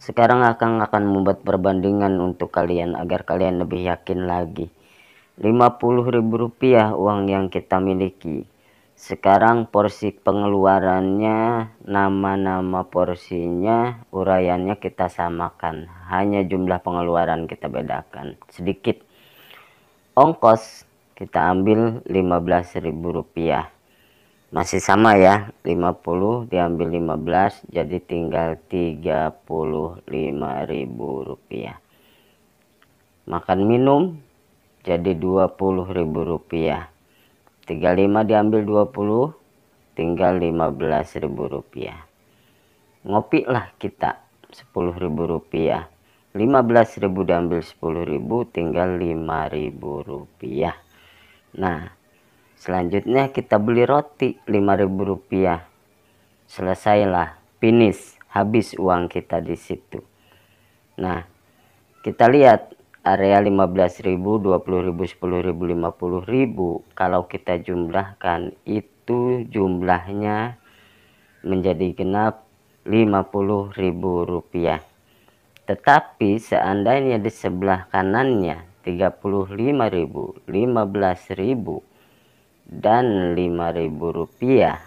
Sekarang akan akan membuat perbandingan untuk kalian agar kalian lebih yakin lagi. Rp50.000 uang yang kita miliki. Sekarang porsi pengeluarannya, nama-nama porsinya, uraiannya kita samakan. Hanya jumlah pengeluaran kita bedakan sedikit. Ongkos kita ambil Rp15.000 masih sama ya 50 diambil 15 jadi tinggal 35.000 rupiah makan minum jadi 20.000 rupiah 35 diambil 20 tinggal 15.000 rupiah ngopi lah kita 10.000 rupiah 15.000 diambil 10.000 tinggal 5.000 rupiah nah Selanjutnya kita beli roti Rp5.000. Selesailah, finish, habis uang kita di situ. Nah, kita lihat area 15.000, 20.000, 10.000, 50.000 kalau kita jumlahkan itu jumlahnya menjadi genap Rp50.000. Tetapi seandainya di sebelah kanannya 35.000, 15.000 dan Rp5.000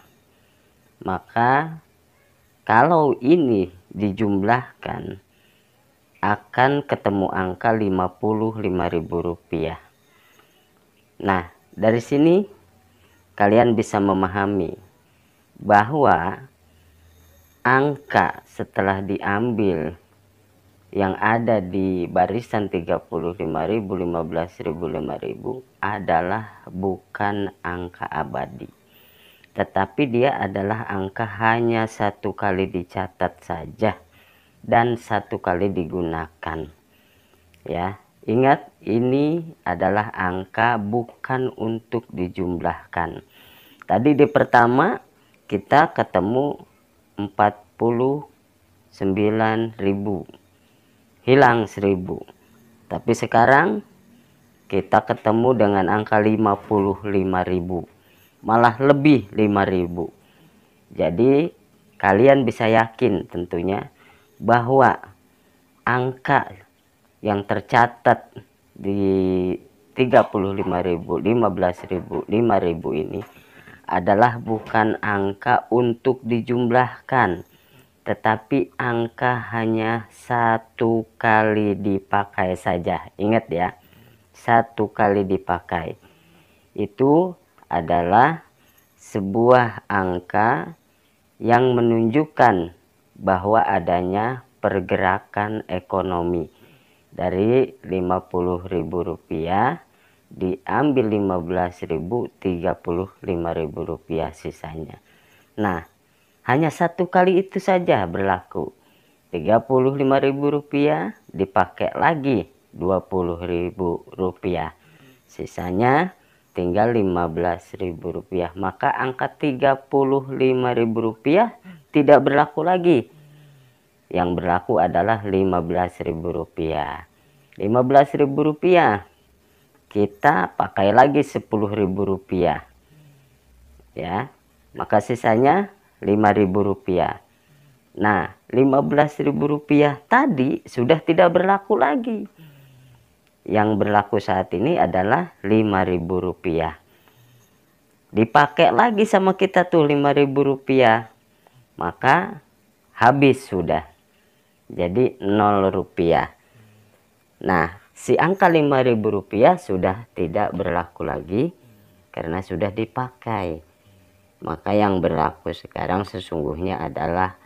maka kalau ini dijumlahkan akan ketemu angka Rp55.000 nah dari sini kalian bisa memahami bahwa angka setelah diambil yang ada di barisan 35.000, 15.000, ribu adalah bukan angka abadi. Tetapi dia adalah angka hanya satu kali dicatat saja dan satu kali digunakan. Ya, ingat ini adalah angka bukan untuk dijumlahkan. Tadi di pertama kita ketemu 49.000 hilang 1000 tapi sekarang kita ketemu dengan angka 55.000 malah lebih 5000 jadi kalian bisa yakin tentunya bahwa angka yang tercatat di 35.000, 15.000, 5.000 ini adalah bukan angka untuk dijumlahkan tetapi angka hanya satu kali dipakai saja. Ingat ya, satu kali dipakai itu adalah sebuah angka yang menunjukkan bahwa adanya pergerakan ekonomi dari Rp50.000 diambil 15.000 35.000 rupiah sisanya. Nah, hanya satu kali itu saja berlaku. Rp35.000 dipakai lagi Rp20.000. Sisanya tinggal Rp15.000. Maka angka Rp35.000 tidak berlaku lagi. Yang berlaku adalah Rp15.000. Rp15.000 kita pakai lagi Rp10.000. Ya. Maka sisanya Rp5.000. Nah, Rp15.000 tadi sudah tidak berlaku lagi. Yang berlaku saat ini adalah Rp5.000. Dipakai lagi sama kita tuh Rp5.000. Maka habis sudah. Jadi 0 rupiah. Nah, si angka Rp5.000 sudah tidak berlaku lagi karena sudah dipakai maka yang berlaku sekarang sesungguhnya adalah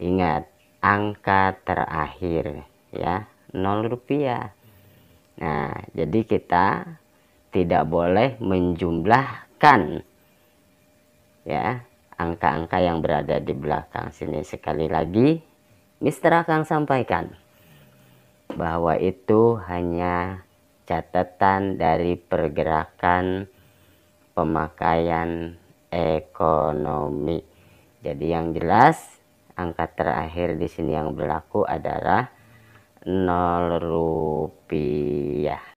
ingat angka terakhir ya 0 rupiah nah jadi kita tidak boleh menjumlahkan ya angka-angka yang berada di belakang sini sekali lagi Mister akan sampaikan bahwa itu hanya catatan dari pergerakan pemakaian ekonomi. Jadi yang jelas angka terakhir di sini yang berlaku adalah 0 rupiah.